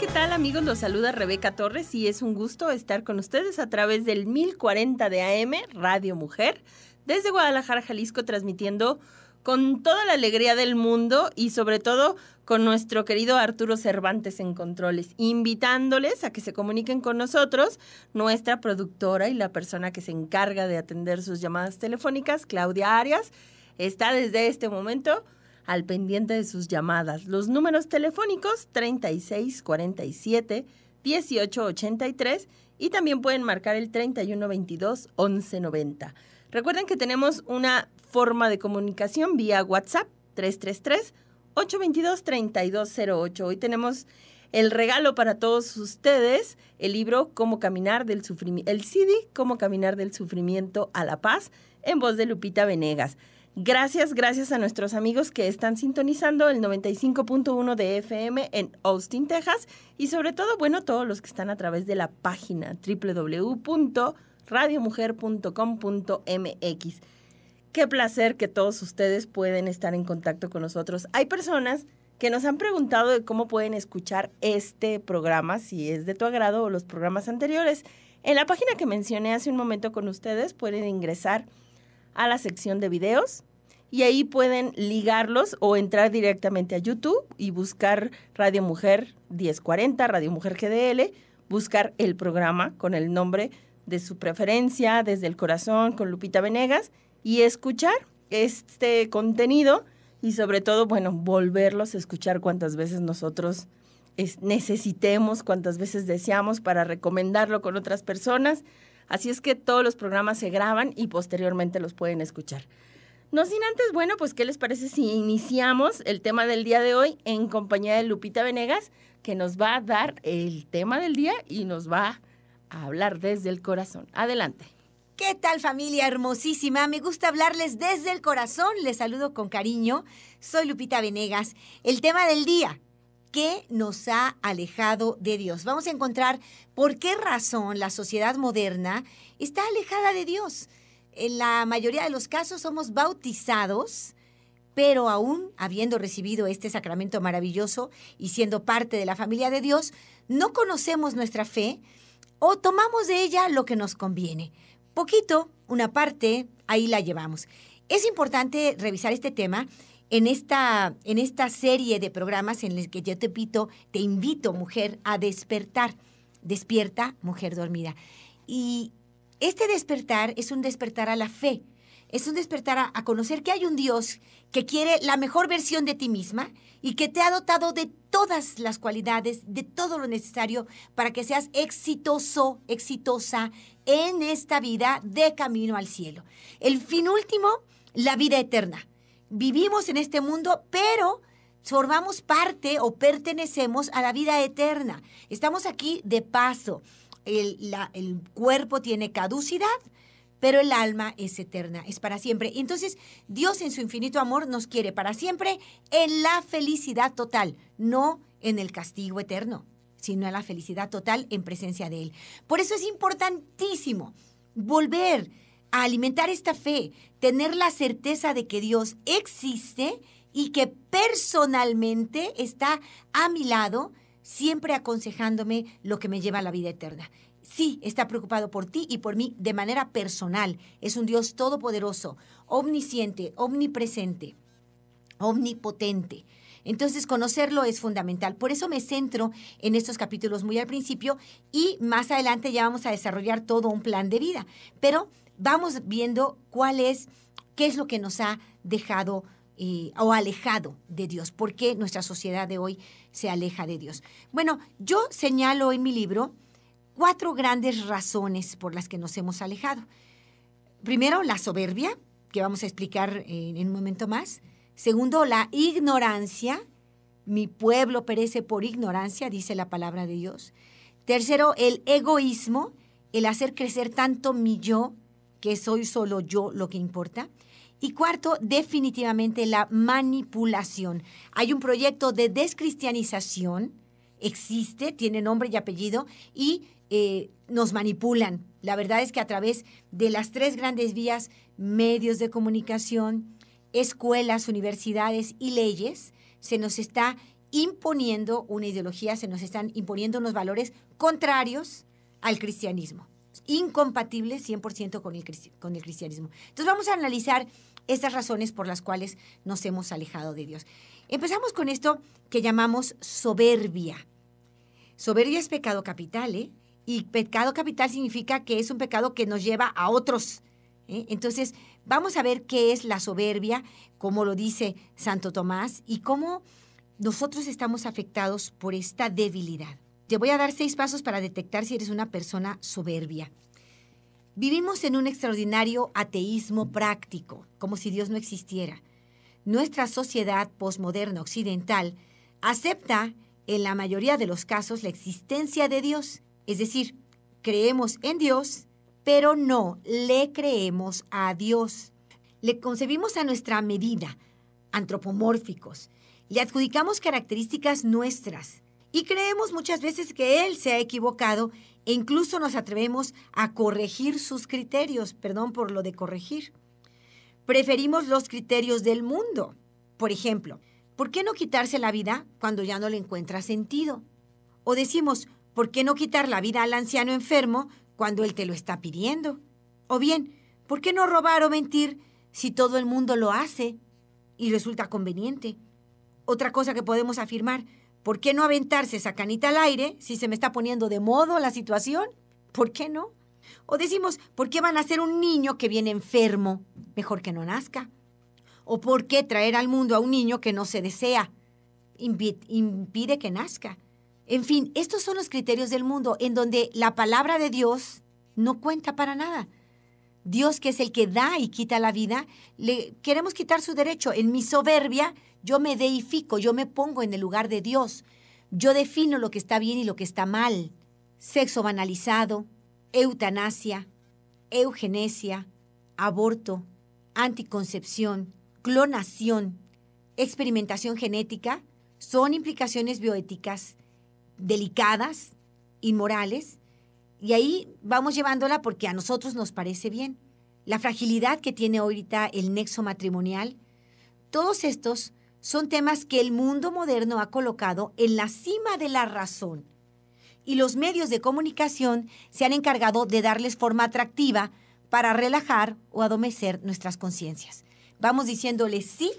¿qué tal amigos? Los saluda Rebeca Torres y es un gusto estar con ustedes a través del 1040 de AM, Radio Mujer, desde Guadalajara, Jalisco, transmitiendo con toda la alegría del mundo y sobre todo con nuestro querido Arturo Cervantes en Controles, invitándoles a que se comuniquen con nosotros, nuestra productora y la persona que se encarga de atender sus llamadas telefónicas, Claudia Arias, está desde este momento al pendiente de sus llamadas. Los números telefónicos 3647 1883 y también pueden marcar el 3122 1190. Recuerden que tenemos una forma de comunicación vía WhatsApp 333 822 3208. Hoy tenemos el regalo para todos ustedes, el libro Cómo caminar del sufrimiento, el CD Cómo caminar del sufrimiento a la paz en voz de Lupita Venegas. Gracias, gracias a nuestros amigos que están sintonizando el 95.1 de FM en Austin, Texas y sobre todo, bueno, todos los que están a través de la página www.radiomujer.com.mx. Qué placer que todos ustedes pueden estar en contacto con nosotros. Hay personas que nos han preguntado cómo pueden escuchar este programa, si es de tu agrado o los programas anteriores. En la página que mencioné hace un momento con ustedes pueden ingresar a la sección de videos y ahí pueden ligarlos o entrar directamente a YouTube y buscar Radio Mujer 1040, Radio Mujer GDL, buscar el programa con el nombre de su preferencia, desde el corazón, con Lupita Venegas, y escuchar este contenido y sobre todo, bueno, volverlos a escuchar cuantas veces nosotros necesitemos, cuantas veces deseamos para recomendarlo con otras personas. Así es que todos los programas se graban y posteriormente los pueden escuchar. No sin antes, bueno, pues ¿qué les parece si iniciamos el tema del día de hoy en compañía de Lupita Venegas, que nos va a dar el tema del día y nos va a hablar desde el corazón? Adelante. ¿Qué tal familia hermosísima? Me gusta hablarles desde el corazón. Les saludo con cariño. Soy Lupita Venegas. El tema del día, qué nos ha alejado de Dios. Vamos a encontrar por qué razón la sociedad moderna está alejada de Dios. En la mayoría de los casos somos bautizados, pero aún habiendo recibido este sacramento maravilloso y siendo parte de la familia de Dios, no conocemos nuestra fe o tomamos de ella lo que nos conviene. Poquito, una parte, ahí la llevamos. Es importante revisar este tema en esta, en esta serie de programas en los que yo te pito, te invito, mujer, a despertar. Despierta, mujer dormida. Y este despertar es un despertar a la fe, es un despertar a conocer que hay un Dios que quiere la mejor versión de ti misma y que te ha dotado de todas las cualidades, de todo lo necesario para que seas exitoso, exitosa en esta vida de camino al cielo. El fin último, la vida eterna vivimos en este mundo, pero formamos parte o pertenecemos a la vida eterna. Estamos aquí de paso. El, el, cuerpo tiene caducidad, pero el alma es eterna, es para siempre. Entonces, Dios en su infinito amor nos quiere para siempre en la felicidad total, no en el castigo eterno, sino en la felicidad total en presencia de Él. Por eso es importantísimo volver alimentar esta fe, tener la certeza de que Dios existe y que personalmente está a mi lado, siempre aconsejándome lo que me lleva a la vida eterna. Sí, está preocupado por ti y por mí de manera personal. Es un Dios todopoderoso, omnisciente, omnipresente, omnipotente entonces, conocerlo es fundamental. Por eso me centro en estos capítulos muy al principio y más adelante ya vamos a desarrollar todo un plan de vida. Pero vamos viendo cuál es, qué es lo que nos ha dejado eh, o alejado de Dios, por qué nuestra sociedad de hoy se aleja de Dios. Bueno, yo señalo en mi libro cuatro grandes razones por las que nos hemos alejado. Primero, la soberbia, que vamos a explicar eh, en un momento más. Segundo, la ignorancia. Mi pueblo perece por ignorancia, dice la palabra de Dios. Tercero, el egoísmo, el hacer crecer tanto mi yo, que soy solo yo lo que importa. Y cuarto, definitivamente la manipulación. Hay un proyecto de descristianización, existe, tiene nombre y apellido, y eh, nos manipulan. La verdad es que a través de las tres grandes vías, medios de comunicación, escuelas, universidades y leyes, se nos está imponiendo una ideología, se nos están imponiendo unos valores contrarios al cristianismo, incompatibles 100% con el, con el cristianismo. Entonces vamos a analizar estas razones por las cuales nos hemos alejado de Dios. Empezamos con esto que llamamos soberbia. Soberbia es pecado capital, ¿eh? Y pecado capital significa que es un pecado que nos lleva a otros. ¿eh? Entonces, Vamos a ver qué es la soberbia, como lo dice Santo Tomás, y cómo nosotros estamos afectados por esta debilidad. Te voy a dar seis pasos para detectar si eres una persona soberbia. Vivimos en un extraordinario ateísmo práctico, como si Dios no existiera. Nuestra sociedad postmoderna occidental acepta en la mayoría de los casos la existencia de Dios, es decir, creemos en Dios pero no le creemos a Dios. Le concebimos a nuestra medida, antropomórficos. Le adjudicamos características nuestras y creemos muchas veces que Él se ha equivocado e incluso nos atrevemos a corregir sus criterios, perdón por lo de corregir. Preferimos los criterios del mundo. Por ejemplo, ¿por qué no quitarse la vida cuando ya no le encuentra sentido? O decimos, ¿por qué no quitar la vida al anciano enfermo cuando él te lo está pidiendo. O bien, ¿por qué no robar o mentir si todo el mundo lo hace y resulta conveniente? Otra cosa que podemos afirmar, ¿por qué no aventarse esa canita al aire si se me está poniendo de modo la situación? ¿Por qué no? O decimos, ¿por qué van a ser un niño que viene enfermo? Mejor que no nazca. ¿O por qué traer al mundo a un niño que no se desea? impide que nazca. En fin, estos son los criterios del mundo en donde la palabra de Dios no cuenta para nada. Dios, que es el que da y quita la vida, le queremos quitar su derecho. En mi soberbia, yo me deifico, yo me pongo en el lugar de Dios. Yo defino lo que está bien y lo que está mal. Sexo banalizado, eutanasia, eugenesia, aborto, anticoncepción, clonación, experimentación genética, son implicaciones bioéticas delicadas, inmorales, y ahí vamos llevándola porque a nosotros nos parece bien. La fragilidad que tiene ahorita el nexo matrimonial, todos estos son temas que el mundo moderno ha colocado en la cima de la razón. Y los medios de comunicación se han encargado de darles forma atractiva para relajar o adomecer nuestras conciencias. Vamos diciéndoles sí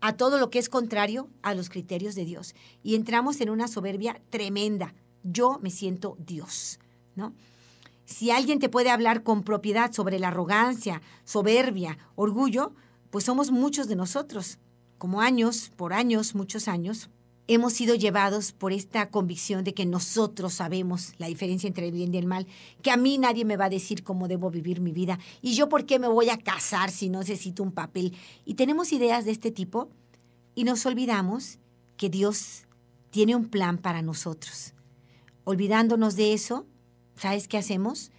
a todo lo que es contrario a los criterios de Dios. Y entramos en una soberbia tremenda. Yo me siento Dios, ¿no? Si alguien te puede hablar con propiedad sobre la arrogancia, soberbia, orgullo, pues somos muchos de nosotros. Como años, por años, muchos años, hemos sido llevados por esta convicción de que nosotros sabemos la diferencia entre el bien y el mal, que a mí nadie me va a decir cómo debo vivir mi vida y yo por qué me voy a casar si no necesito un papel. Y tenemos ideas de este tipo y nos olvidamos que Dios tiene un plan para nosotros. Olvidándonos de eso, ¿sabes qué hacemos?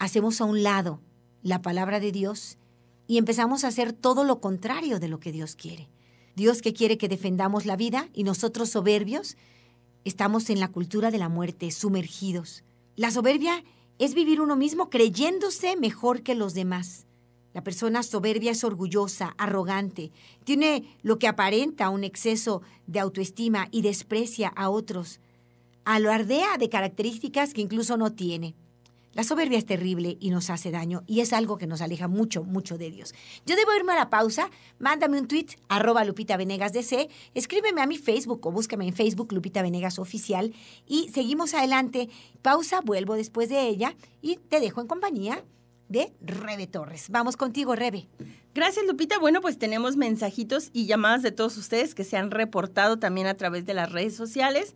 Hacemos a un lado la palabra de Dios y empezamos a hacer todo lo contrario de lo que Dios quiere. Dios que quiere que defendamos la vida y nosotros soberbios estamos en la cultura de la muerte, sumergidos. La soberbia es vivir uno mismo creyéndose mejor que los demás. La persona soberbia es orgullosa, arrogante, tiene lo que aparenta un exceso de autoestima y desprecia a otros. Alardea de características que incluso no tiene. La soberbia es terrible y nos hace daño y es algo que nos aleja mucho, mucho de Dios. Yo debo irme a la pausa. Mándame un tweet, arroba Lupita Venegas DC. Escríbeme a mi Facebook o búscame en Facebook Lupita Venegas Oficial. Y seguimos adelante. Pausa, vuelvo después de ella y te dejo en compañía de Rebe Torres. Vamos contigo, Rebe. Gracias, Lupita. Bueno, pues tenemos mensajitos y llamadas de todos ustedes que se han reportado también a través de las redes sociales.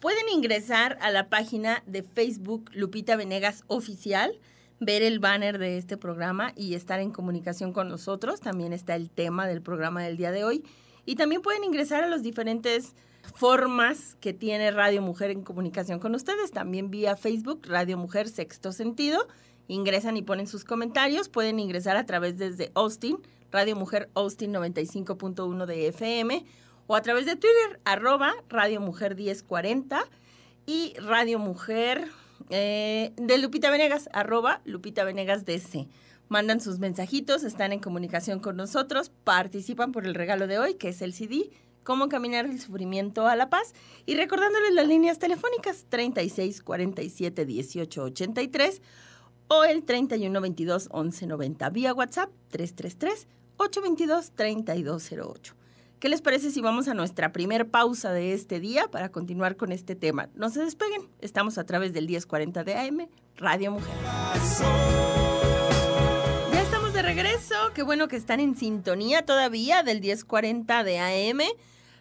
Pueden ingresar a la página de Facebook Lupita Venegas Oficial, ver el banner de este programa y estar en comunicación con nosotros. También está el tema del programa del día de hoy. Y también pueden ingresar a las diferentes formas que tiene Radio Mujer en comunicación con ustedes. También vía Facebook, Radio Mujer Sexto Sentido. Ingresan y ponen sus comentarios. Pueden ingresar a través desde Austin, Radio Mujer Austin 95.1 de FM o a través de Twitter, arroba Radio Mujer 1040 y Radio Mujer eh, de Lupita Venegas, arroba Lupita Venegas DC. Mandan sus mensajitos, están en comunicación con nosotros, participan por el regalo de hoy, que es el CD cómo caminar del sufrimiento a la paz y recordándoles las líneas telefónicas 36 47 18 83 o el 31 22 11 90 vía WhatsApp 333 822 3208. ¿Qué les parece si vamos a nuestra primer pausa de este día para continuar con este tema? No se despeguen, estamos a través del 1040 de AM, Radio Mujer. Ya estamos de regreso, qué bueno que están en sintonía todavía del 1040 de AM.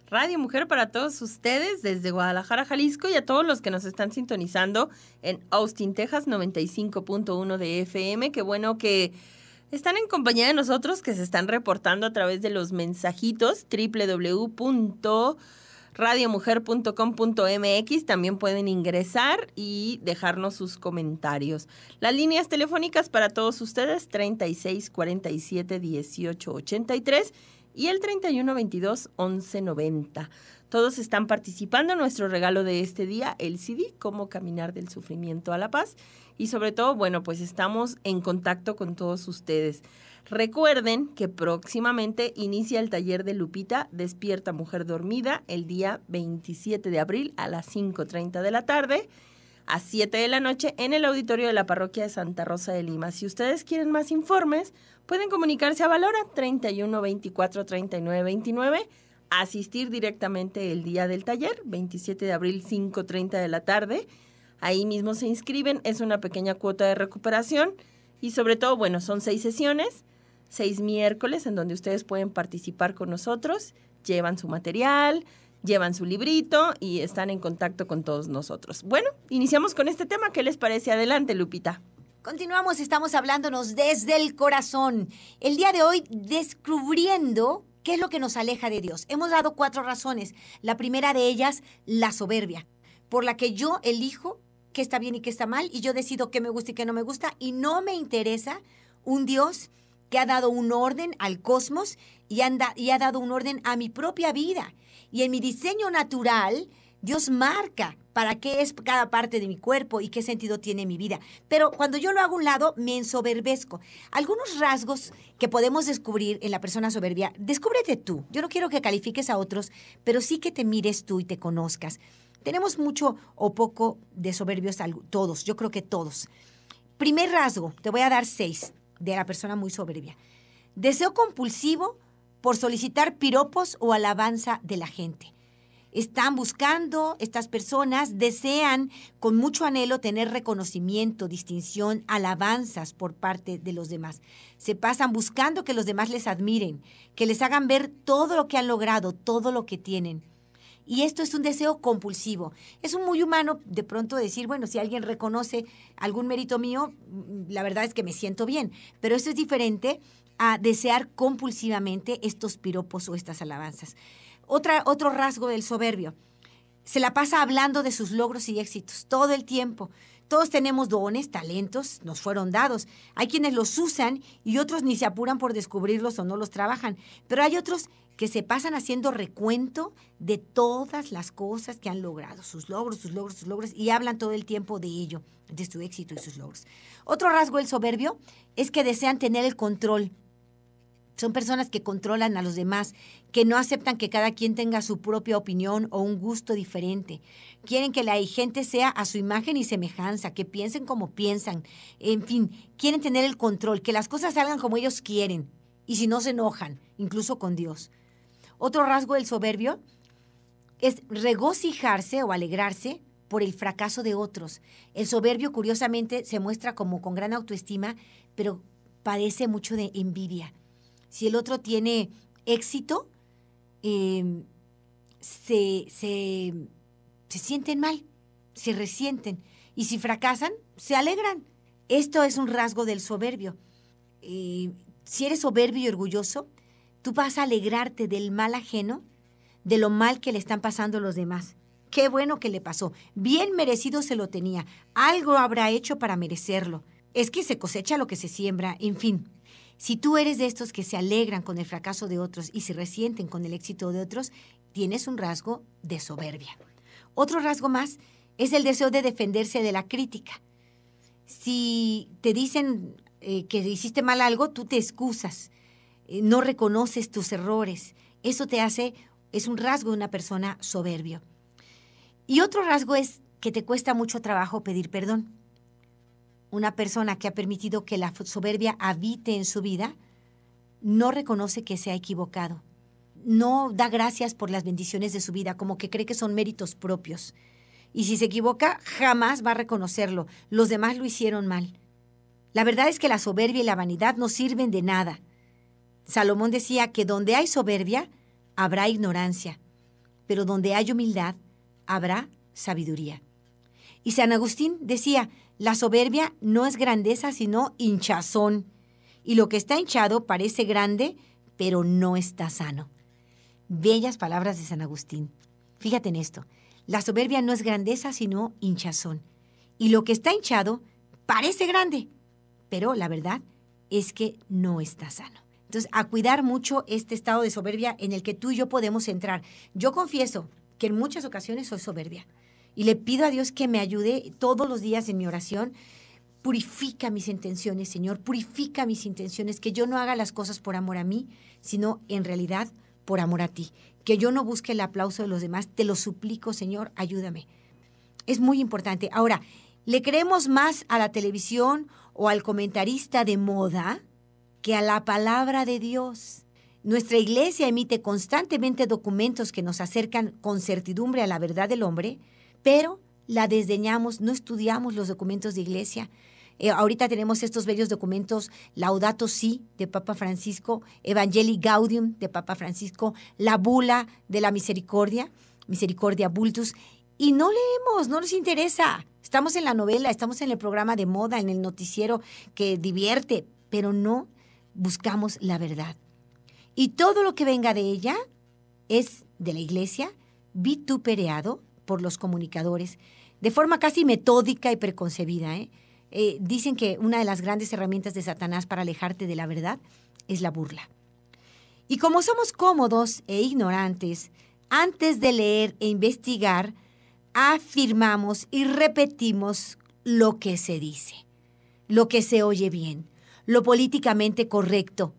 Radio Mujer para todos ustedes desde Guadalajara, Jalisco y a todos los que nos están sintonizando en Austin, Texas 95.1 de FM. Qué bueno que están en compañía de nosotros que se están reportando a través de los mensajitos www.radiomujer.com.mx. También pueden ingresar y dejarnos sus comentarios. Las líneas telefónicas para todos ustedes 36 47 18 83 y el 31 22 11 90. Todos están participando en nuestro regalo de este día, el CD, Cómo Caminar del Sufrimiento a la Paz. Y sobre todo, bueno, pues estamos en contacto con todos ustedes. Recuerden que próximamente inicia el taller de Lupita Despierta Mujer Dormida el día 27 de abril a las 5.30 de la tarde a 7 de la noche en el auditorio de la parroquia de Santa Rosa de Lima. Si ustedes quieren más informes, pueden comunicarse a Valora 31 24 asistir directamente el día del taller, 27 de abril, 5.30 de la tarde. Ahí mismo se inscriben, es una pequeña cuota de recuperación y sobre todo, bueno, son seis sesiones, seis miércoles en donde ustedes pueden participar con nosotros, llevan su material, llevan su librito y están en contacto con todos nosotros. Bueno, iniciamos con este tema, ¿qué les parece? Adelante, Lupita. Continuamos, estamos hablándonos desde el corazón. El día de hoy descubriendo ¿Qué es lo que nos aleja de Dios? Hemos dado cuatro razones. La primera de ellas, la soberbia, por la que yo elijo qué está bien y qué está mal, y yo decido qué me gusta y qué no me gusta, y no me interesa un Dios que ha dado un orden al cosmos y, y ha dado un orden a mi propia vida. Y en mi diseño natural, Dios marca para qué es cada parte de mi cuerpo y qué sentido tiene mi vida. Pero cuando yo lo hago a un lado, me ensoberbezco. Algunos rasgos que podemos descubrir en la persona soberbia, descúbrete tú. Yo no quiero que califiques a otros, pero sí que te mires tú y te conozcas. Tenemos mucho o poco de soberbios, todos, yo creo que todos. Primer rasgo, te voy a dar seis de la persona muy soberbia. Deseo compulsivo por solicitar piropos o alabanza de la gente están buscando, estas personas desean con mucho anhelo tener reconocimiento, distinción, alabanzas por parte de los demás. Se pasan buscando que los demás les admiren, que les hagan ver todo lo que han logrado, todo lo que tienen. Y esto es un deseo compulsivo. Es un muy humano de pronto decir, bueno, si alguien reconoce algún mérito mío, mm, la verdad es que me siento bien. Pero esto es diferente a desear compulsivamente estos piropos o estas alabanzas. Otra, otro rasgo del soberbio. Se la pasa hablando de sus logros y éxitos todo el tiempo. Todos tenemos dones, talentos, nos fueron dados. Hay quienes los usan y otros ni se apuran por descubrirlos o no los trabajan. Pero hay otros que se pasan haciendo recuento de todas las cosas que han logrado, sus logros, sus logros, sus logros, y hablan todo el tiempo de ello, de su éxito y sus logros. Otro rasgo del soberbio es que desean tener el control son personas que controlan a los demás, que no aceptan que cada quien tenga su propia opinión o un gusto diferente. Quieren que la gente sea a su imagen y semejanza, que piensen como piensan. En fin, quieren tener el control, que las cosas salgan como ellos quieren. Y si no, se enojan, incluso con Dios. Otro rasgo del soberbio es regocijarse o alegrarse por el fracaso de otros. El soberbio, curiosamente, se muestra como con gran autoestima, pero padece mucho de envidia si el otro tiene éxito, em, se, sienten mal, se resienten. Y si fracasan, se alegran. Esto es un rasgo del soberbio. Eh, si eres soberbio y orgulloso, tú vas a alegrarte del mal ajeno, de lo mal que le están pasando los demás. Qué bueno que le pasó. Bien merecido se lo tenía. Algo habrá hecho para merecerlo. Es que se cosecha lo que se siembra, en fin. Si tú eres de estos que se alegran con el fracaso de otros y se resienten con el éxito de otros, tienes un rasgo de soberbia. Otro rasgo más es el deseo de defenderse de la crítica. Si te dicen eh, que hiciste mal algo, tú te excusas, eh, no reconoces tus errores. Eso te hace, es un rasgo de una persona soberbio. Y otro rasgo es que te cuesta mucho trabajo pedir perdón. Una persona que ha permitido que la soberbia habite en su vida no reconoce que se ha equivocado. No da gracias por las bendiciones de su vida, como que cree que son méritos propios. Y si se equivoca, jamás va a reconocerlo. Los demás lo hicieron mal. La verdad es que la soberbia y la vanidad no sirven de nada. Salomón decía que donde hay soberbia, habrá ignorancia, pero donde hay humildad, habrá sabiduría. Y San Agustín decía, la soberbia no es grandeza, sino hinchazón. Y lo que está hinchado parece grande, pero no está sano. Bellas palabras de San Agustín. Fíjate en esto. La soberbia no es grandeza, sino hinchazón. Y lo que está hinchado parece grande, pero la verdad es que no está sano. Entonces, a cuidar mucho este estado de soberbia en el que tú y yo podemos entrar. Yo confieso que en muchas ocasiones soy soberbia y le pido a Dios que me ayude todos los días en mi oración. Purifica mis intenciones, Señor, purifica mis intenciones, que yo no haga las cosas por amor a mí, sino en realidad por amor a ti. Que yo no busque el aplauso de los demás, te lo suplico, Señor, ayúdame. Es muy importante. Ahora, ¿le creemos más a la televisión o al comentarista de moda que a la palabra de Dios? Nuestra iglesia emite constantemente documentos que nos acercan con certidumbre a la verdad del hombre, pero la desdeñamos, no estudiamos los documentos de iglesia. Eh, ahorita tenemos estos bellos documentos, Laudato Si de Papa Francisco, Evangelii Gaudium de Papa Francisco, la bula de la misericordia, Misericordia Bultus, y no leemos, no nos interesa. Estamos en la novela, estamos en el programa de moda, en el noticiero que divierte, pero no buscamos la verdad. Y todo lo que venga de ella es de la iglesia vituperado, por los comunicadores de forma casi metódica y preconcebida. ¿eh? Eh, dicen que una de las grandes herramientas de Satanás para alejarte de la verdad es la burla. Y como somos cómodos e ignorantes, antes de leer e investigar, afirmamos y repetimos lo que se dice, lo que se oye bien, lo políticamente correcto.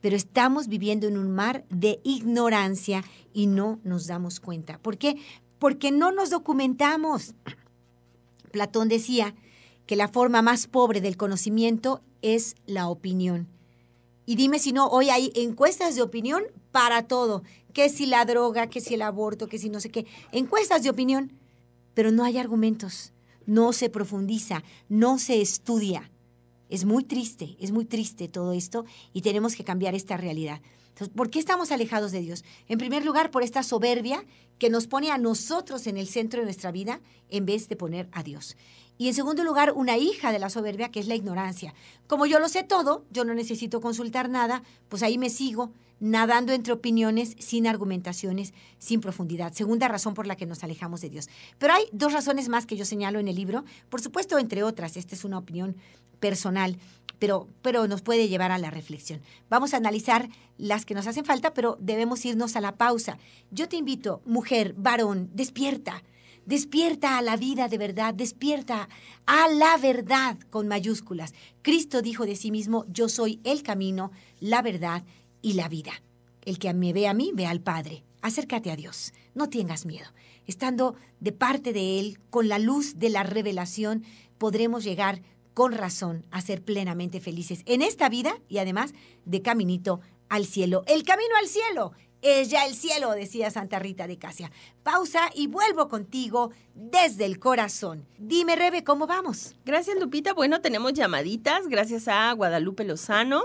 Pero estamos viviendo en un mar de ignorancia y no nos damos cuenta. ¿Por qué? porque no nos documentamos. Platón decía que la forma más pobre del conocimiento es la opinión. Y dime si no, hoy hay encuestas de opinión para todo, que si la droga, que si el aborto, que si no sé qué, encuestas de opinión, pero no hay argumentos, no se profundiza, no se estudia. Es muy triste, es muy triste todo esto y tenemos que cambiar esta realidad. Entonces, ¿por qué estamos alejados de Dios? En primer lugar, por esta soberbia que nos pone a nosotros en el centro de nuestra vida en vez de poner a Dios. Y en segundo lugar, una hija de la soberbia, que es la ignorancia. Como yo lo sé todo, yo no necesito consultar nada, pues ahí me sigo nadando entre opiniones, sin argumentaciones, sin profundidad. Segunda razón por la que nos alejamos de Dios. Pero hay dos razones más que yo señalo en el libro. Por supuesto, entre otras, esta es una opinión personal, pero, pero nos puede llevar a la reflexión. Vamos a analizar las que nos hacen falta, pero debemos irnos a la pausa. Yo te invito, mujer, varón, despierta. Despierta a la vida de verdad, despierta a la verdad con mayúsculas. Cristo dijo de sí mismo, yo soy el camino, la verdad y la vida. El que me ve a mí, ve al Padre. Acércate a Dios, no tengas miedo. Estando de parte de Él, con la luz de la revelación, podremos llegar con razón a ser plenamente felices en esta vida y además de caminito al cielo. El camino al cielo es ya el cielo, decía Santa Rita de Casia. Pausa y vuelvo contigo desde el corazón. Dime, Rebe, ¿cómo vamos? Gracias, Lupita. Bueno, tenemos llamaditas. Gracias a Guadalupe Lozano.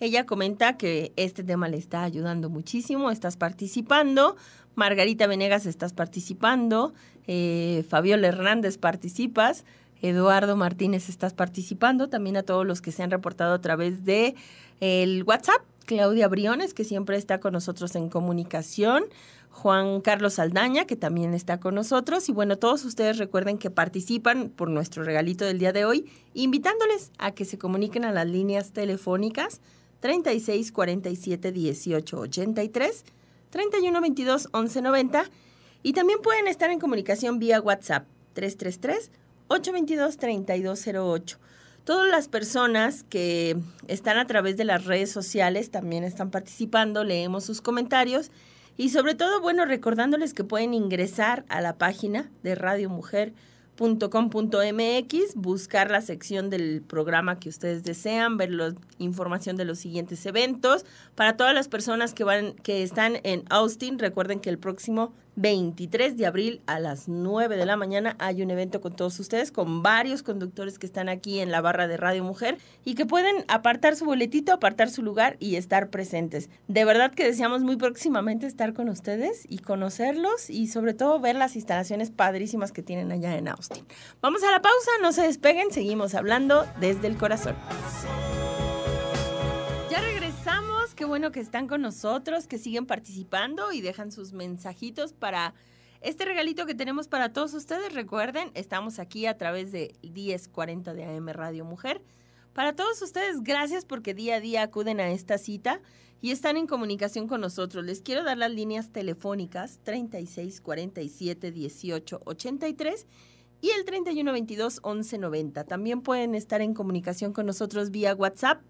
Ella comenta que este tema le está ayudando muchísimo, estás participando, Margarita Venegas estás participando, eh, Fabiola Hernández participas, Eduardo Martínez estás participando, también a todos los que se han reportado a través de el WhatsApp, Claudia Briones, que siempre está con nosotros en comunicación, Juan Carlos Aldaña, que también está con nosotros. Y bueno, todos ustedes recuerden que participan por nuestro regalito del día de hoy, invitándoles a que se comuniquen a las líneas telefónicas 36 47 18 83, 31 22 11 90 y también pueden estar en comunicación vía WhatsApp 333 822 3208. Todas las personas que están a través de las redes sociales también están participando, leemos sus comentarios y sobre todo, bueno, recordándoles que pueden ingresar a la página de Radio Mujer. .com.mx, buscar la sección del programa que ustedes desean, ver la información de los siguientes eventos. Para todas las personas que van que están en Austin, recuerden que el próximo 23 de abril a las 9 de la mañana hay un evento con todos ustedes, con varios conductores que están aquí en la barra de Radio Mujer y que pueden apartar su boletito, apartar su lugar y estar presentes. De verdad que deseamos muy próximamente estar con ustedes y conocerlos y sobre todo ver las instalaciones padrísimas que tienen allá en Austin. Vamos a la pausa, no se despeguen, seguimos hablando desde el corazón qué bueno que están con nosotros, que siguen participando y dejan sus mensajitos para este regalito que tenemos para todos ustedes. Recuerden, estamos aquí a través de 1040 de AM Radio Mujer. Para todos ustedes, gracias porque día a día acuden a esta cita y están en comunicación con nosotros. Les quiero dar las líneas telefónicas 36 47 y el 31 22 También pueden estar en comunicación con nosotros vía WhatsApp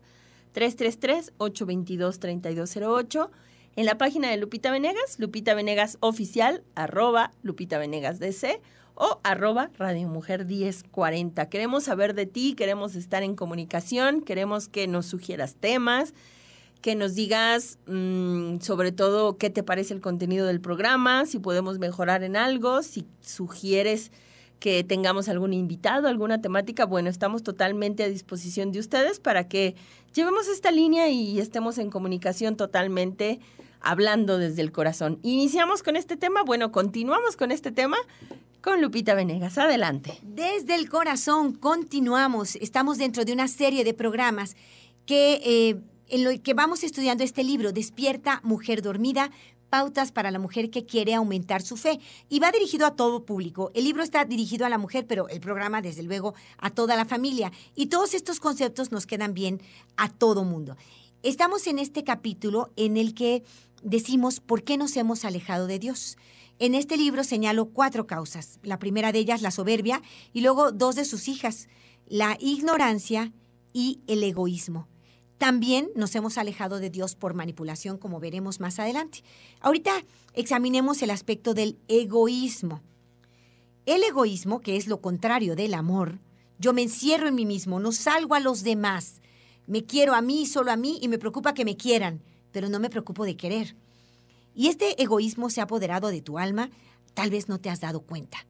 333-822-3208. En la página de Lupita Venegas, Lupita Venegas oficial, arroba Lupita Venegas DC o arroba Radio Mujer 1040. Queremos saber de ti, queremos estar en comunicación, queremos que nos sugieras temas, que nos digas mm, sobre todo qué te parece el contenido del programa, si podemos mejorar en algo, si sugieres que tengamos algún invitado, alguna temática, bueno, estamos totalmente a disposición de ustedes para que llevemos esta línea y estemos en comunicación totalmente hablando desde el corazón. Iniciamos con este tema, bueno, continuamos con este tema con Lupita Venegas. Adelante. Desde el corazón continuamos. Estamos dentro de una serie de programas que... Eh, en lo que vamos estudiando este libro, Despierta, Mujer Dormida, Pautas para la mujer que quiere aumentar su fe. Y va dirigido a todo público. El libro está dirigido a la mujer, pero el programa, desde luego, a toda la familia. Y todos estos conceptos nos quedan bien a todo mundo. Estamos en este capítulo en el que decimos por qué nos hemos alejado de Dios. En este libro señalo cuatro causas. La primera de ellas, la soberbia, y luego dos de sus hijas, la ignorancia y el egoísmo. También nos hemos alejado de Dios por manipulación, como veremos más adelante. Ahorita examinemos el aspecto del egoísmo. El egoísmo, que es lo contrario del amor, yo me encierro en mí mismo, no salgo a los demás. Me quiero a mí, solo a mí, y me preocupa que me quieran, pero no me preocupo de querer. Y este egoísmo se ha apoderado de tu alma, tal vez no te has dado cuenta.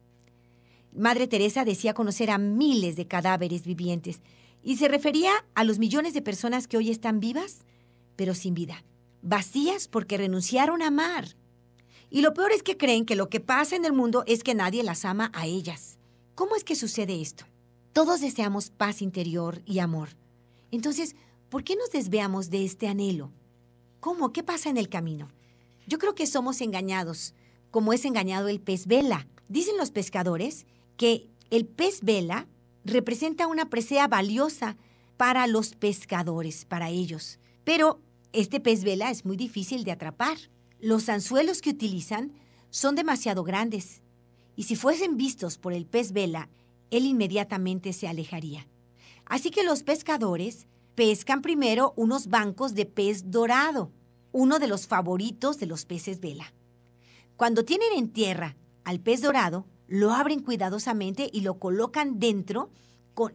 Madre Teresa decía conocer a miles de cadáveres vivientes, y se refería a los millones de personas que hoy están vivas, pero sin vida, vacías porque renunciaron a amar. Y lo peor es que creen que lo que pasa en el mundo es que nadie las ama a ellas. ¿Cómo es que sucede esto? Todos deseamos paz interior y amor. Entonces, ¿por qué nos desveamos de este anhelo? ¿Cómo? ¿Qué pasa en el camino? Yo creo que somos engañados, como es engañado el pez vela. Dicen los pescadores que el pez vela representa una presea valiosa para los pescadores, para ellos. Pero este pez vela es muy difícil de atrapar. Los anzuelos que utilizan son demasiado grandes y si fuesen vistos por el pez vela, él inmediatamente se alejaría. Así que los pescadores pescan primero unos bancos de pez dorado, uno de los favoritos de los peces vela. Cuando tienen en tierra al pez dorado, lo abren cuidadosamente y lo colocan dentro,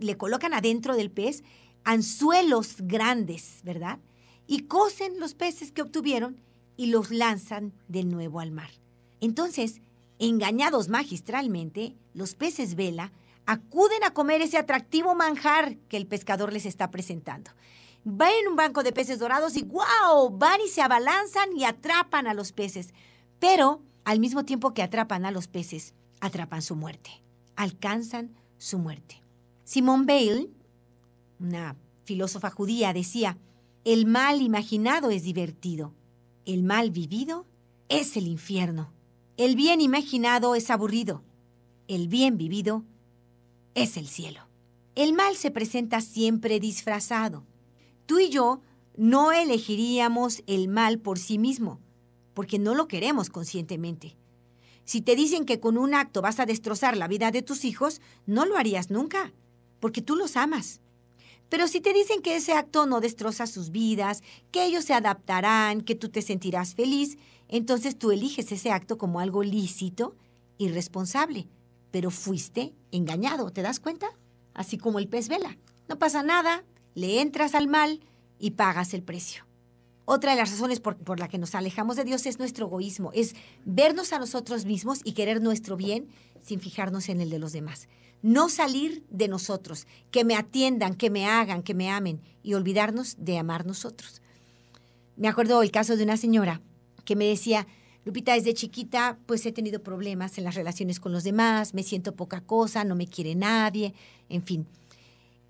le colocan adentro del pez anzuelos grandes, ¿verdad? Y cosen los peces que obtuvieron y los lanzan de nuevo al mar. Entonces, engañados magistralmente, los peces vela acuden a comer ese atractivo manjar que el pescador les está presentando. en un banco de peces dorados y ¡guau! Van y se abalanzan y atrapan a los peces. Pero, al mismo tiempo que atrapan a los peces, atrapan su muerte, alcanzan su muerte. Simone Bale, una filósofa judía, decía, el mal imaginado es divertido, el mal vivido es el infierno, el bien imaginado es aburrido, el bien vivido es el cielo. El mal se presenta siempre disfrazado. Tú y yo no elegiríamos el mal por sí mismo, porque no lo queremos conscientemente. Si te dicen que con un acto vas a destrozar la vida de tus hijos, no lo harías nunca, porque tú los amas. Pero si te dicen que ese acto no destroza sus vidas, que ellos se adaptarán, que tú te sentirás feliz, entonces tú eliges ese acto como algo lícito y responsable. Pero fuiste engañado, ¿te das cuenta? Así como el pez vela. No pasa nada, le entras al mal y pagas el precio. Otra de las razones por, la que nos alejamos de Dios es nuestro egoísmo, es vernos a nosotros mismos y querer nuestro bien sin fijarnos en el de los demás. No salir de nosotros, que me atiendan, que me hagan, que me amen y olvidarnos de amar nosotros. Me acuerdo el caso de una señora que me decía, Lupita, desde chiquita pues he tenido problemas en las relaciones con los demás, me siento poca cosa, no me quiere nadie, en fin.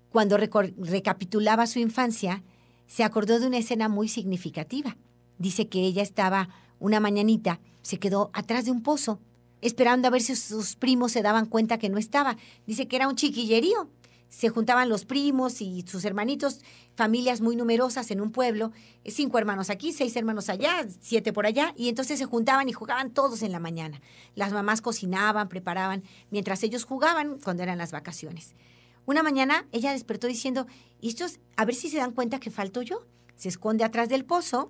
Cuando recapitulaba su infancia, se acordó de una escena muy significativa. Dice que ella estaba una mañanita, se quedó atrás de un pozo, esperando a ver si sus primos se daban cuenta que no estaba. Dice que era un chiquillerío. Se juntaban los primos y sus hermanitos, familias muy numerosas en un pueblo, cinco hermanos aquí, seis hermanos allá, siete por allá, y entonces se juntaban y jugaban todos en la mañana. Las mamás cocinaban, preparaban, mientras ellos jugaban cuando eran las vacaciones. Una mañana ella despertó diciendo, estos, a ver si se dan cuenta que falto yo. Se esconde atrás del pozo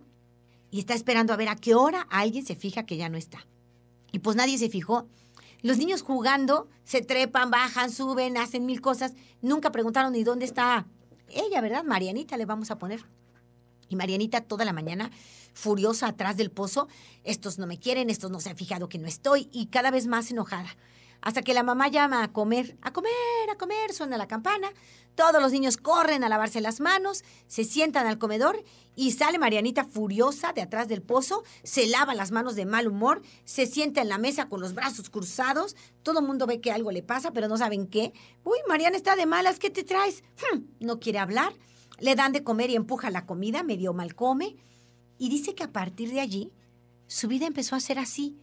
y está esperando a ver a qué hora alguien se fija que ya no está. Y pues nadie se fijó. Los niños jugando se trepan, bajan, suben, hacen mil cosas. Nunca preguntaron ni dónde está ella, ¿verdad? Marianita le vamos a poner. Y Marianita toda la mañana, furiosa atrás del pozo, estos no me quieren, estos no se han fijado que no estoy y cada vez más enojada hasta que la mamá llama a comer, a comer, a comer, suena la campana, todos los niños corren a lavarse las manos, se sientan al comedor y sale Marianita furiosa de atrás del pozo, se lava las manos de mal humor, se sienta en la mesa con los brazos cruzados, todo el mundo ve que algo le pasa, pero no saben qué. Uy, Mariana está de malas, ¿qué te traes? Hmm, no quiere hablar, le dan de comer y empuja la comida, medio mal come, y dice que a partir de allí su vida empezó a ser así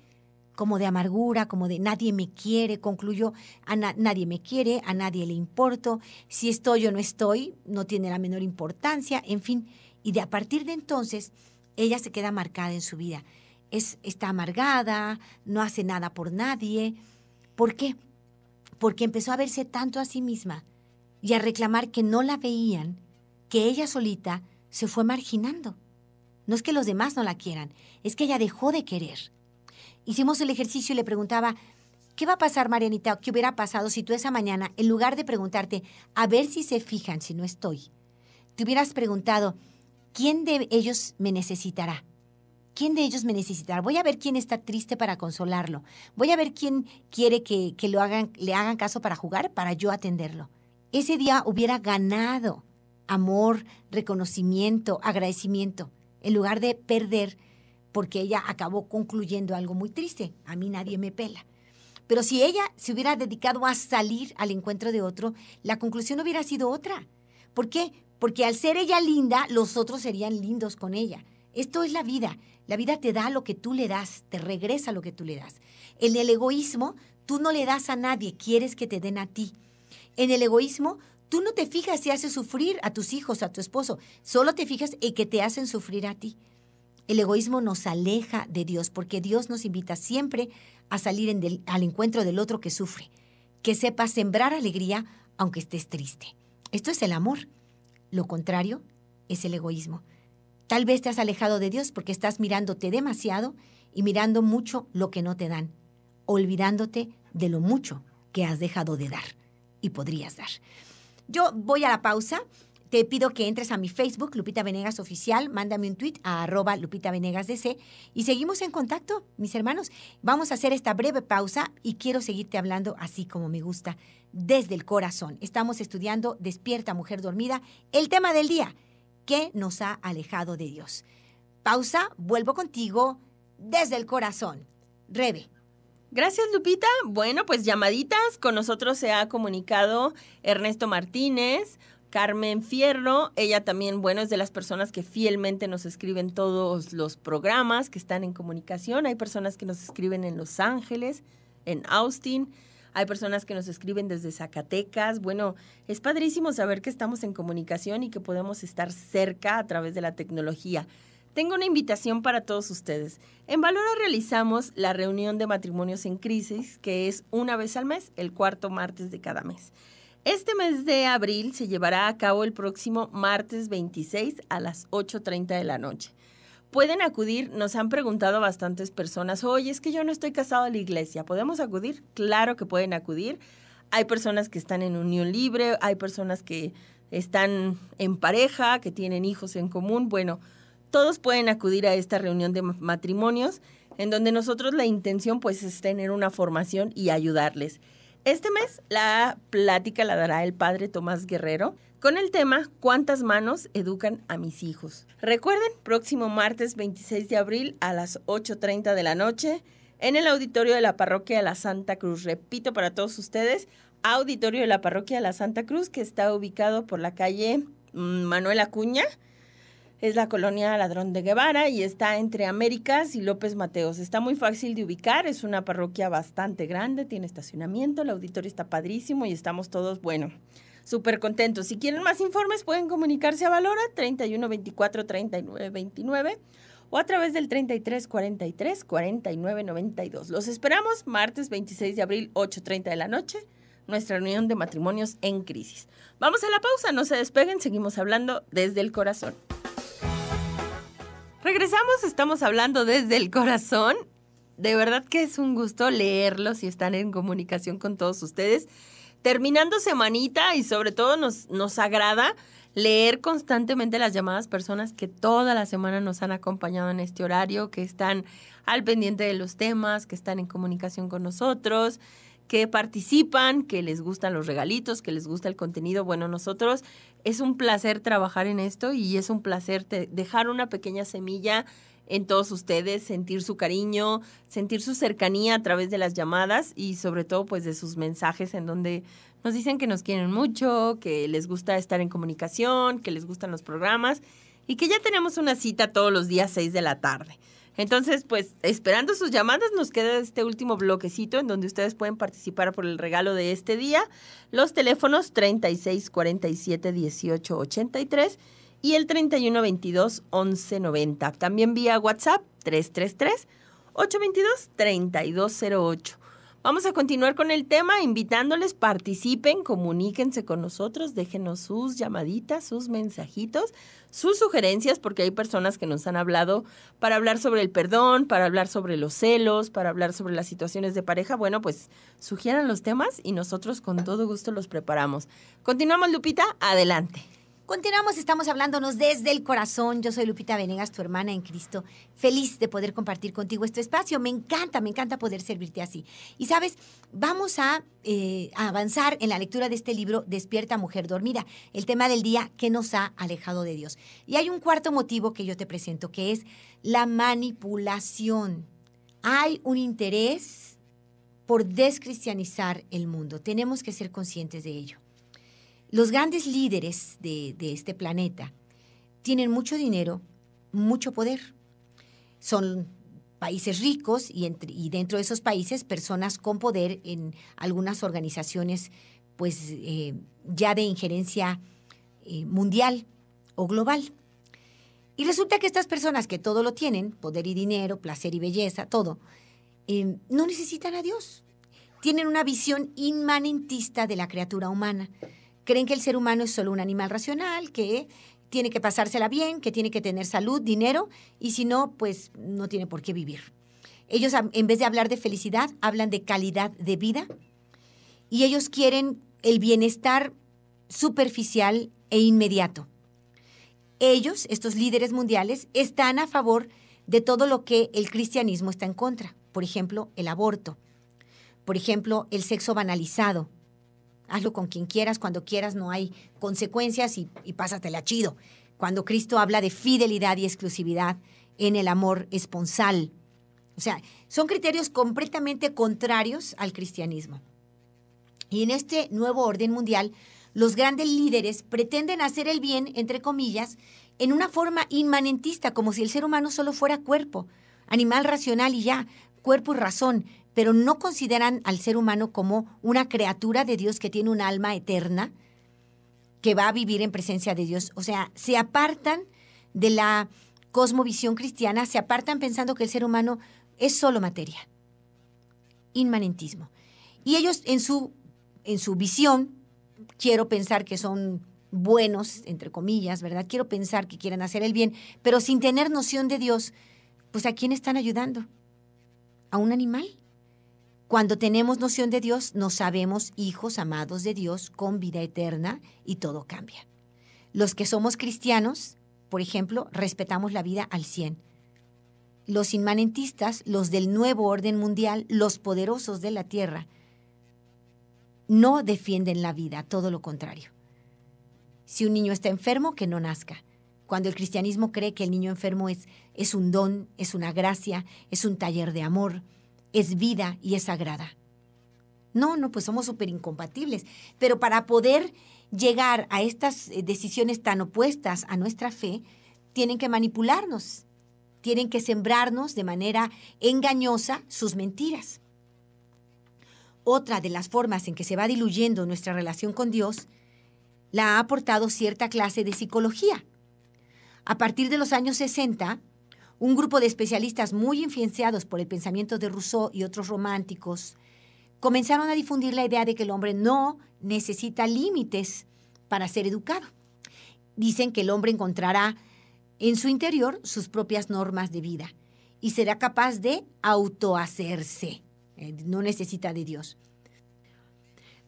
como de amargura, como de nadie me quiere, concluyó, a nadie me quiere, a nadie le importo, si estoy o no estoy, no tiene la menor importancia, en fin. Y de a partir de entonces, ella se queda marcada en su vida. Es, está amargada, no hace nada por nadie. ¿Por qué? Porque empezó a verse tanto a sí misma y a reclamar que no la veían, que ella solita se fue marginando. No es que los demás no la quieran, es que ella dejó de querer hicimos el ejercicio y le preguntaba, ¿qué va a pasar, Marianita? ¿Qué hubiera pasado si tú esa mañana, en lugar de preguntarte, a ver si se fijan, si no estoy, te hubieras preguntado, ¿quién de ellos me necesitará? ¿Quién de ellos me necesitará? Voy a ver quién está triste para consolarlo. Voy a ver quién quiere que, lo hagan, le hagan caso para jugar, para yo atenderlo. Ese día hubiera ganado amor, reconocimiento, agradecimiento, en lugar de perder porque ella acabó concluyendo algo muy triste. A mí nadie me pela. Pero si ella se hubiera dedicado a salir al encuentro de otro, la conclusión hubiera sido otra. ¿Por qué? Porque al ser ella linda, los otros serían lindos con ella. Esto es la vida. La vida te da lo que tú le das, te regresa lo que tú le das. En el egoísmo, tú no le das a nadie, quieres que te den a ti. En el egoísmo, tú no te fijas si haces sufrir a tus hijos, a tu esposo, solo te fijas en que te hacen sufrir a ti. El egoísmo nos aleja de Dios porque Dios nos invita siempre a salir al encuentro del otro que sufre, que sepa sembrar alegría aunque estés triste. Esto es el amor. Lo contrario es el egoísmo. Tal vez te has alejado de Dios porque estás mirándote demasiado y mirando mucho lo que no te dan, olvidándote de lo mucho que has dejado de dar y podrías dar. Yo voy a la pausa te pido que entres a mi Facebook, Lupita Venegas Oficial, mándame un tweet a arroba Lupita Venegas DC y seguimos en contacto, mis hermanos. Vamos a hacer esta breve pausa y quiero seguirte hablando así como me gusta, desde el corazón. Estamos estudiando Despierta Mujer Dormida, el tema del día, ¿qué nos ha alejado de Dios? Pausa, vuelvo contigo desde el corazón. Rebe. Gracias, Lupita. Bueno, pues llamaditas. Con nosotros se ha comunicado Ernesto Martínez, Carmen Fierro, ella también, bueno, es de las personas que fielmente nos escriben todos los programas que están en comunicación. Hay personas que nos escriben en Los Ángeles, en Austin, hay personas que nos escriben desde Zacatecas. Bueno, es padrísimo saber que estamos en comunicación y que podemos estar cerca a través de la tecnología. Tengo una invitación para todos ustedes. En Valora realizamos la reunión de matrimonios en crisis, que es una vez al mes, el cuarto martes de cada mes. Este mes de abril se llevará a cabo el próximo martes 26 a las 8.30 de la noche. Pueden acudir, nos han preguntado bastantes personas, oye, es que yo no estoy casado a la iglesia, ¿podemos acudir? Claro que pueden acudir. Hay personas que están en unión libre, hay personas que están en pareja, que tienen hijos en común. Bueno, todos pueden acudir a esta reunión de matrimonios en donde nosotros la intención pues es tener una formación y ayudarles. Este mes la plática la dará el padre Tomás Guerrero con el tema ¿Cuántas manos educan a mis hijos? Recuerden, próximo martes 26 de abril a las 8.30 de la noche en el auditorio de la Parroquia de la Santa Cruz. Repito para todos ustedes, auditorio de la Parroquia de la Santa Cruz que está ubicado por la calle mm, Manuel Acuña es la colonia Ladrón de Guevara y está entre Américas y López Mateos. Está muy fácil de ubicar, es una parroquia bastante grande, tiene estacionamiento, el auditorio está padrísimo y estamos todos, bueno, súper contentos. Si quieren más informes pueden comunicarse a Valora 31 24 39 29 o a través del 33 43 49 92. Los esperamos martes 26 de abril 8.30 de la noche nuestra reunión de matrimonios en crisis. Vamos a la pausa, no se despeguen, seguimos hablando desde el corazón regresamos, estamos hablando desde el corazón. De verdad que es un gusto leerlos y estar en comunicación con todos ustedes. Terminando semanita y sobre todo nos, nos agrada leer constantemente las llamadas personas que toda la semana nos han acompañado en este horario, que están al pendiente de los temas, que están en comunicación con nosotros que participan, que les gustan los regalitos, que les gusta el contenido. Bueno, nosotros es un placer trabajar en esto y es un placer dejar una pequeña semilla en todos ustedes, sentir su cariño, sentir su cercanía a través de las llamadas y sobre todo pues de sus mensajes en donde nos dicen que nos quieren mucho, que les gusta estar en comunicación, que les gustan los programas y que ya tenemos una cita todos los días 6 de la tarde. Entonces, pues esperando sus llamadas, nos queda este último bloquecito en donde ustedes pueden participar por el regalo de este día. Los teléfonos 3647-1883 y el 31 1190 También vía WhatsApp 333 822 3208. Vamos a continuar con el tema, invitándoles, participen, comuníquense con nosotros, déjenos sus llamaditas, sus mensajitos sus sugerencias, porque hay personas que nos han hablado para hablar sobre el perdón, para hablar sobre los celos, para hablar sobre las situaciones de pareja. Bueno, pues sugieran los temas y nosotros con todo gusto los preparamos. Continuamos, Lupita, adelante. Continuamos, estamos hablándonos desde el corazón. Yo soy Lupita Venegas, tu hermana en Cristo. Feliz de poder compartir contigo este espacio. Me encanta, me encanta poder servirte así. Y sabes, vamos a, eh, a avanzar en la lectura de este libro, Despierta Mujer Dormida, el tema del día que nos ha alejado de Dios. Y hay un cuarto motivo que yo te presento, que es la manipulación. Hay un interés por descristianizar el mundo. Tenemos que ser conscientes de ello. Los grandes líderes de, este planeta tienen mucho dinero, mucho poder. Son países ricos y, dentro de esos países personas con poder en algunas organizaciones pues eh, ya de injerencia eh, mundial o global. Y resulta que estas personas que todo lo tienen, poder y dinero, placer y belleza, todo, eh, no necesitan a Dios. Tienen una visión inmanentista de la criatura humana. Creen que el ser humano es solo un animal racional, que tiene que pasársela bien, que tiene que tener salud, dinero, y si no, pues no tiene por qué vivir. Ellos, en vez de hablar de felicidad, hablan de calidad de vida y ellos quieren el bienestar superficial e inmediato. Ellos, estos líderes mundiales, están a favor de todo lo que el cristianismo está en contra. Por ejemplo, el aborto. Por ejemplo, el sexo banalizado. Hazlo con quien quieras, cuando quieras, no hay consecuencias y, y pásatela chido. Cuando Cristo habla de fidelidad y exclusividad en el amor esponsal. O sea, son criterios completamente contrarios al cristianismo. Y en este nuevo orden mundial, los grandes líderes pretenden hacer el bien, entre comillas, en una forma inmanentista, como si el ser humano solo fuera cuerpo, animal racional y ya, cuerpo y razón, pero no consideran al ser humano como una criatura de Dios que tiene un alma eterna, que va a vivir en presencia de Dios. O sea, se apartan de la cosmovisión cristiana, se apartan pensando que el ser humano es solo materia, inmanentismo. Y ellos en su, en su visión, quiero pensar que son buenos, entre comillas, ¿verdad? Quiero pensar que quieren hacer el bien, pero sin tener noción de Dios, pues ¿a quién están ayudando? ¿A un animal? Cuando tenemos noción de Dios, nos sabemos hijos amados de Dios con vida eterna y todo cambia. Los que somos cristianos, por ejemplo, respetamos la vida al 100. Los inmanentistas, los del nuevo orden mundial, los poderosos de la tierra, no defienden la vida, todo lo contrario. Si un niño está enfermo, que no nazca. Cuando el cristianismo cree que el niño enfermo es, es un don, es una gracia, es un taller de amor, es vida y es sagrada. No, no, pues somos súper incompatibles. Pero para poder llegar a estas eh, decisiones tan opuestas a nuestra fe, tienen que manipularnos, tienen que sembrarnos de manera engañosa sus mentiras. Otra de las formas en que se va diluyendo nuestra relación con Dios la ha aportado cierta clase de psicología. A partir de los años 60, un grupo de especialistas muy influenciados por el pensamiento de Rousseau y otros románticos comenzaron a difundir la idea de que el hombre no necesita límites para ser educado. Dicen que el hombre encontrará en su interior sus propias normas de vida y será capaz de autohacerse. Eh, no necesita de Dios.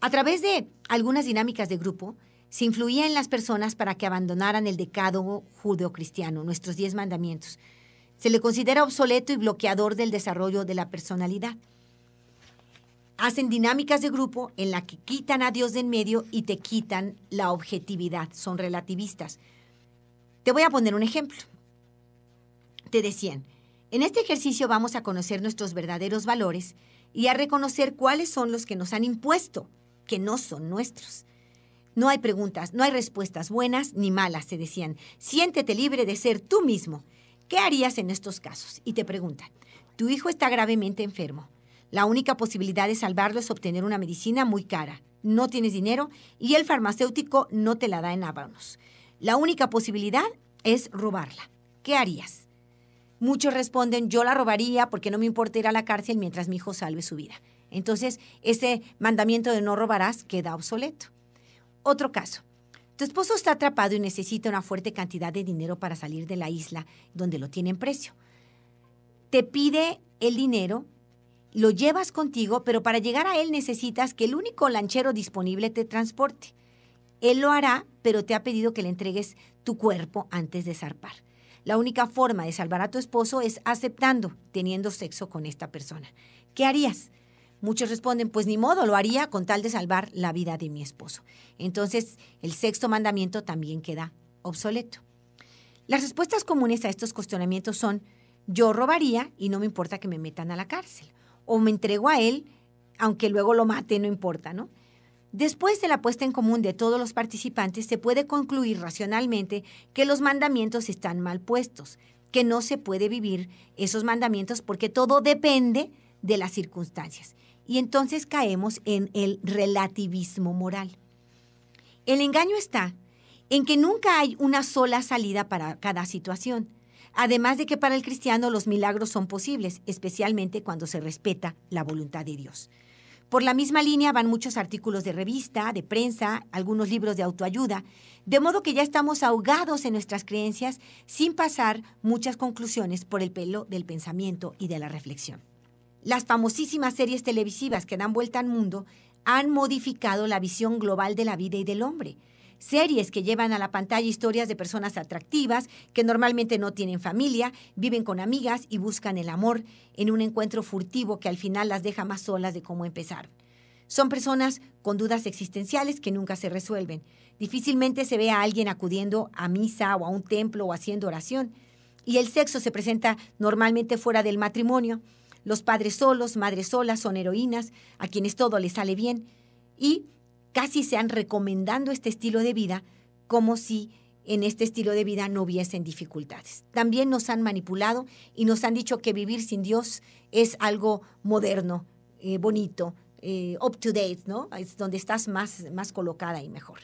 A través de algunas dinámicas de grupo, se influía en las personas para que abandonaran el decálogo judeocristiano, nuestros diez mandamientos, se le considera obsoleto y bloqueador del desarrollo de la personalidad. Hacen dinámicas de grupo en la que quitan a Dios de en medio y te quitan la objetividad. Son relativistas. Te voy a poner un ejemplo. Te decían, en este ejercicio vamos a conocer nuestros verdaderos valores y a reconocer cuáles son los que nos han impuesto, que no son nuestros. No hay preguntas, no hay respuestas buenas ni malas, se decían. Siéntete libre de ser tú mismo. ¿Qué harías en estos casos? Y te preguntan, tu hijo está gravemente enfermo. La única posibilidad de salvarlo es obtener una medicina muy cara. No tienes dinero y el farmacéutico no te la da en abonos. La única posibilidad es robarla. ¿Qué harías? Muchos responden, yo la robaría porque no me importa ir a la cárcel mientras mi hijo salve su vida. Entonces, ese mandamiento de no robarás queda obsoleto. Otro caso, tu esposo está atrapado y necesita una fuerte cantidad de dinero para salir de la isla donde lo tienen precio. Te pide el dinero, lo llevas contigo, pero para llegar a él necesitas que el único lanchero disponible te transporte. Él lo hará, pero te ha pedido que le entregues tu cuerpo antes de zarpar. La única forma de salvar a tu esposo es aceptando, teniendo sexo con esta persona. ¿Qué harías? Muchos responden, pues ni modo, lo haría con tal de salvar la vida de mi esposo. Entonces, el sexto mandamiento también queda obsoleto. Las respuestas comunes a estos cuestionamientos son, yo robaría y no me importa que me metan a la cárcel, o me entrego a él, aunque luego lo mate, no importa, ¿no? Después de la puesta en común de todos los participantes, se puede concluir racionalmente que los mandamientos están mal puestos, que no se puede vivir esos mandamientos porque todo depende de las circunstancias. Y entonces caemos en el relativismo moral. El engaño está en que nunca hay una sola salida para cada situación. Además de que para el cristiano los milagros son posibles, especialmente cuando se respeta la voluntad de Dios. Por la misma línea van muchos artículos de revista, de prensa, algunos libros de autoayuda, de modo que ya estamos ahogados en nuestras creencias sin pasar muchas conclusiones por el pelo del pensamiento y de la reflexión. Las famosísimas series televisivas que dan vuelta al mundo han modificado la visión global de la vida y del hombre. Series que llevan a la pantalla historias de personas atractivas que normalmente no tienen familia, viven con amigas y buscan el amor en un encuentro furtivo que al final las deja más solas de cómo empezar. Son personas con dudas existenciales que nunca se resuelven. Difícilmente se ve a alguien acudiendo a misa o a un templo o haciendo oración. Y el sexo se presenta normalmente fuera del matrimonio. Los padres solos, madres solas son heroínas, a quienes todo les sale bien y casi se han recomendado este estilo de vida como si en este estilo de vida no hubiesen dificultades. También nos han manipulado y nos han dicho que vivir sin Dios es algo moderno, eh, bonito, eh, up to date, ¿no? Es donde estás más, más colocada y mejor.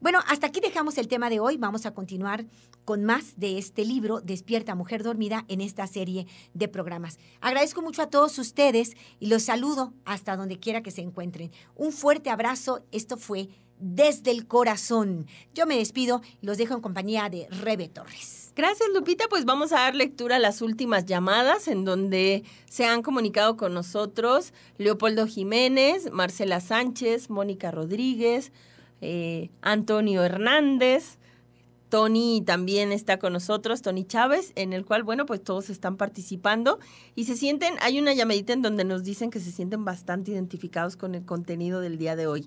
Bueno, hasta aquí dejamos el tema de hoy. Vamos a continuar con más de este libro, Despierta Mujer Dormida, en esta serie de programas. Agradezco mucho a todos ustedes y los saludo hasta donde quiera que se encuentren. Un fuerte abrazo. Esto fue desde el corazón. Yo me despido y los dejo en compañía de Rebe Torres. Gracias, Lupita. Pues vamos a dar lectura a las últimas llamadas en donde se han comunicado con nosotros Leopoldo Jiménez, Marcela Sánchez, Mónica Rodríguez, eh, Antonio Hernández. Tony también está con nosotros, Tony Chávez, en el cual, bueno, pues todos están participando y se sienten, hay una llamadita en donde nos dicen que se sienten bastante identificados con el contenido del día de hoy.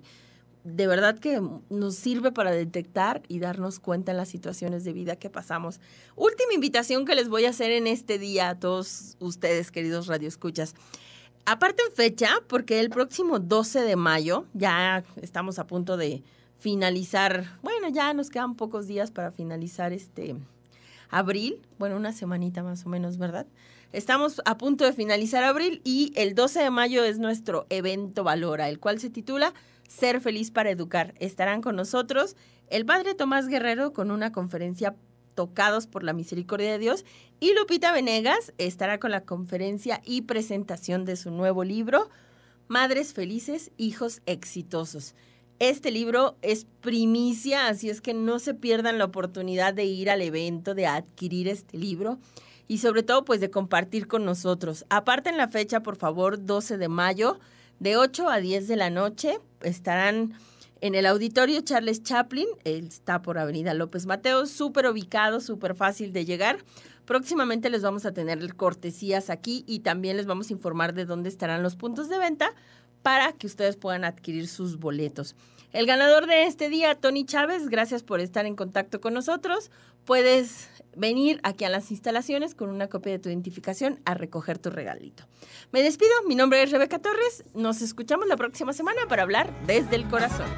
De verdad que nos sirve para detectar y darnos cuenta en las situaciones de vida que pasamos. Última invitación que les voy a hacer en este día a todos ustedes, queridos radioescuchas. Aparte en fecha, porque el próximo 12 de mayo, ya estamos a punto de, finalizar, bueno, ya nos quedan pocos días para finalizar este abril, bueno, una semanita más o menos, ¿verdad? Estamos a punto de finalizar abril y el 12 de mayo es nuestro evento Valora, el cual se titula Ser feliz para educar. Estarán con nosotros el padre Tomás Guerrero con una conferencia tocados por la misericordia de Dios y Lupita Venegas estará con la conferencia y presentación de su nuevo libro, Madres Felices, Hijos Exitosos. Este libro es primicia, así es que no se pierdan la oportunidad de ir al evento, de adquirir este libro y sobre todo pues de compartir con nosotros. Aparten la fecha, por favor, 12 de mayo, de 8 a 10 de la noche. Estarán en el auditorio Charles Chaplin, él está por Avenida López Mateo, súper ubicado, súper fácil de llegar. Próximamente les vamos a tener cortesías aquí y también les vamos a informar de dónde estarán los puntos de venta para que ustedes puedan adquirir sus boletos. El ganador de este día, Tony Chávez, gracias por estar en contacto con nosotros. Puedes venir aquí a las instalaciones con una copia de tu identificación a recoger tu regalito. Me despido, mi nombre es Rebeca Torres, nos escuchamos la próxima semana para hablar desde el corazón.